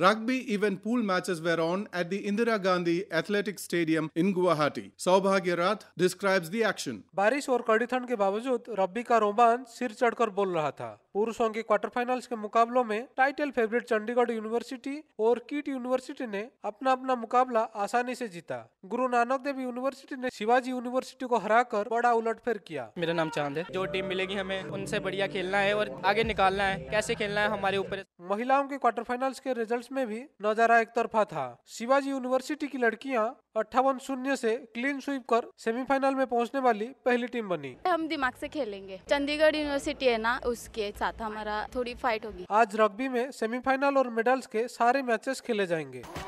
Rugby even pool matches were on at the Indira Gandhi Athletic Stadium in Guwahati. Saubhagya Rath describes the action. बारिश और कड़ी ठंड के बावजूद रब्बी का रोमांच सिर चढ़कर बोल रहा था पुरुषों के क्वार्टर फाइनल्स के मुकाबलों में टाइटल फेवरेट चंडीगढ़ यूनिवर्सिटी और कीट यूनिवर्सिटी ने अपना अपना मुकाबला आसानी से जीता गुरु नानक देव यूनिवर्सिटी ने शिवाजी यूनिवर्सिटी को हराकर बड़ा उलटफेर किया मेरा नाम चांद है जो टीम मिलेगी हमें उनसे बढ़िया खेलना है और आगे निकालना है कैसे खेलना है हमारे ऊपर महिलाओं के क्वार्टर फाइनल्स के रिजल्ट में भी नजारा एक तरफा था शिवाजी यूनिवर्सिटी की लड़कियाँ अट्ठावन शून्य से क्लीन स्वीप कर सेमीफाइनल में पहुंचने वाली पहली टीम बनी हम दिमाग से खेलेंगे चंडीगढ़ यूनिवर्सिटी है ना उसके साथ साथ हमारा थोड़ी फाइट होगी आज रग्बी में सेमीफाइनल और मेडल्स के सारे मैचेस खेले जाएंगे